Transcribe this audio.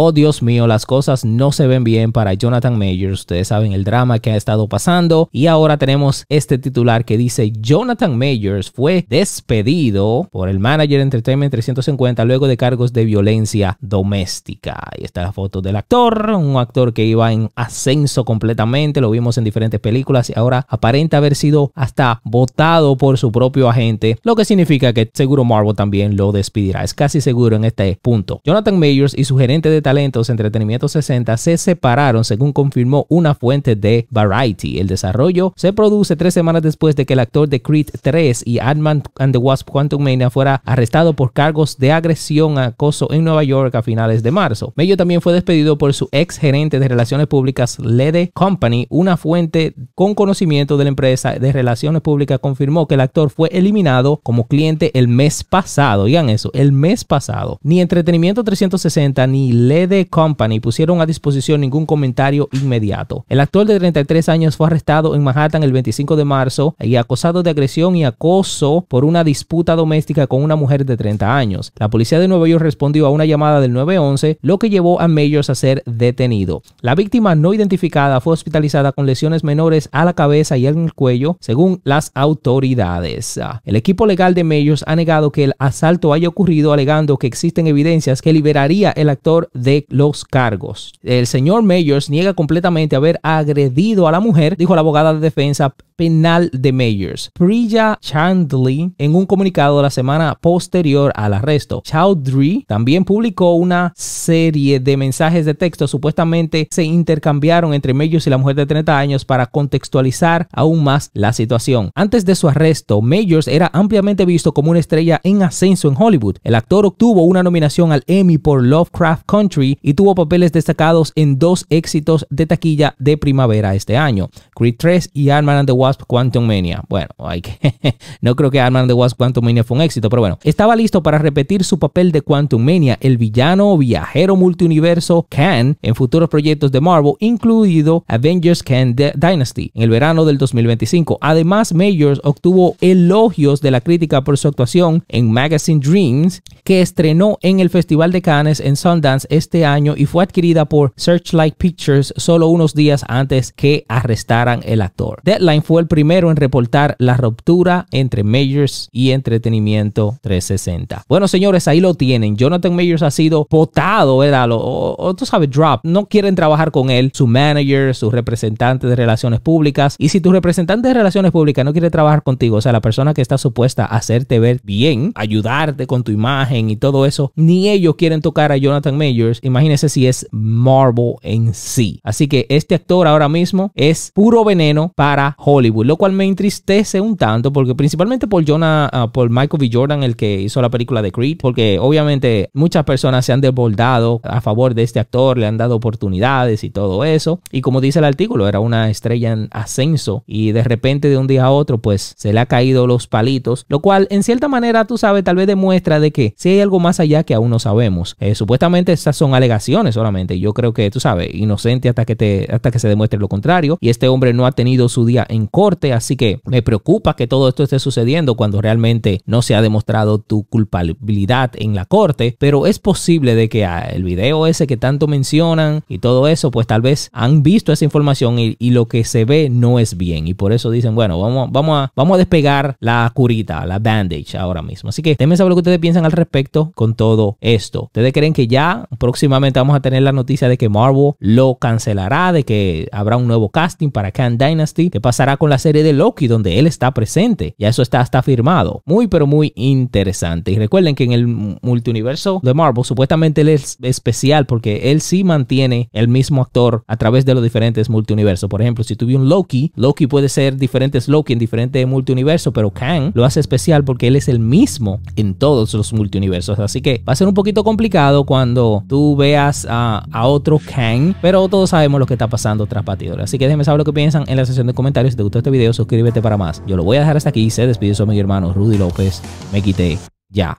Oh Dios mío, las cosas no se ven bien para Jonathan Majors. Ustedes saben el drama que ha estado pasando. Y ahora tenemos este titular que dice Jonathan Majors fue despedido por el manager Entertainment 350 luego de cargos de violencia doméstica. Ahí está la foto del actor, un actor que iba en ascenso completamente, lo vimos en diferentes películas y ahora aparenta haber sido hasta votado por su propio agente, lo que significa que seguro Marvel también lo despedirá. Es casi seguro en este punto. Jonathan Majors y su gerente de talentos entretenimiento 60 se separaron según confirmó una fuente de Variety. El desarrollo se produce tres semanas después de que el actor de Creed 3 y Ant-Man and the Wasp Quantum Mania fuera arrestado por cargos de agresión acoso en Nueva York a finales de marzo. Mello también fue despedido por su ex gerente de relaciones públicas Lede Company, una fuente con conocimiento de la empresa de relaciones públicas confirmó que el actor fue eliminado como cliente el mes pasado. Digan eso, el mes pasado. Ni Entretenimiento 360 ni Lede de Company pusieron a disposición ningún comentario inmediato. El actor de 33 años fue arrestado en Manhattan el 25 de marzo y acosado de agresión y acoso por una disputa doméstica con una mujer de 30 años. La policía de Nueva York respondió a una llamada del 911, lo que llevó a Mayors a ser detenido. La víctima no identificada fue hospitalizada con lesiones menores a la cabeza y en el cuello, según las autoridades. El equipo legal de Mayors ha negado que el asalto haya ocurrido, alegando que existen evidencias que liberaría al actor de los cargos. El señor Mayors niega completamente haber agredido a la mujer, dijo la abogada de defensa penal de Mayors. Priya Chandley, en un comunicado la semana posterior al arresto, Chowdhury también publicó una serie de mensajes de texto supuestamente se intercambiaron entre Meyers y la mujer de 30 años para contextualizar aún más la situación. Antes de su arresto, Mayors era ampliamente visto como una estrella en ascenso en Hollywood. El actor obtuvo una nominación al Emmy por Lovecraft Country y tuvo papeles destacados en dos éxitos de taquilla de primavera este año, Creed 3 y Alman and the Quantum Mania. Bueno, no creo que Armand de Wasp Quantum Mania fue un éxito, pero bueno, estaba listo para repetir su papel de Quantum Mania, el villano viajero multiuniverso Ken en futuros proyectos de Marvel, incluido Avengers Ken Dynasty en el verano del 2025. Además, Majors obtuvo elogios de la crítica por su actuación en Magazine Dreams, que estrenó en el Festival de Cannes en Sundance este año y fue adquirida por Searchlight Pictures solo unos días antes que arrestaran el actor. Deadline fue el primero en reportar la ruptura entre Majors y Entretenimiento 360. Bueno, señores, ahí lo tienen. Jonathan Majors ha sido votado, ¿verdad? lo, o, tú sabes, drop. No quieren trabajar con él, su manager, sus representante de relaciones públicas. Y si tu representante de relaciones públicas no quiere trabajar contigo, o sea, la persona que está supuesta a hacerte ver bien, ayudarte con tu imagen y todo eso, ni ellos quieren tocar a Jonathan Majors. Imagínense si es Marvel en sí. Así que este actor ahora mismo es puro veneno para Hollywood lo cual me entristece un tanto, porque principalmente por Jonah, ah, por Michael B. Jordan, el que hizo la película de Creed, porque obviamente muchas personas se han desbordado a favor de este actor, le han dado oportunidades y todo eso. Y como dice el artículo, era una estrella en ascenso y de repente de un día a otro, pues se le ha caído los palitos, lo cual en cierta manera, tú sabes, tal vez demuestra de que si hay algo más allá que aún no sabemos. Eh, supuestamente esas son alegaciones solamente. Yo creo que, tú sabes, inocente hasta que, te, hasta que se demuestre lo contrario. Y este hombre no ha tenido su día en corte, así que me preocupa que todo esto esté sucediendo cuando realmente no se ha demostrado tu culpabilidad en la corte, pero es posible de que ah, el video ese que tanto mencionan y todo eso, pues tal vez han visto esa información y, lo que se ve no es bien y por eso dicen, bueno, vamos, vamos, a, vamos a despegar la curita, la bandage ahora mismo. Así que déjenme saber lo que ustedes piensan al respecto con todo esto. ¿Ustedes creen que ya próximamente vamos a tener la noticia de que Marvel lo cancelará, de que habrá un nuevo casting para Khan Dynasty? ¿Qué pasará con la serie de Loki donde él está presente. Ya eso está, está firmado. Muy, pero muy interesante. Y recuerden que en el multiuniverso de Marvel supuestamente él es especial porque él sí mantiene el mismo actor a través de los diferentes multiuniversos. Por ejemplo, si tuviera un Loki, Loki puede ser diferentes Loki en diferentes multiuniversos, pero Kang lo hace especial porque él es el mismo en todos los multiuniversos. Así que va a ser un poquito complicado cuando tú veas a, a otro Kang, pero todos sabemos lo que está pasando tras batidores. Así que déjenme saber lo que piensan en la sección de comentarios. De gustó este video, suscríbete para más. Yo lo voy a dejar hasta aquí. Se despide su amigo hermano Rudy López. Me quité. Ya.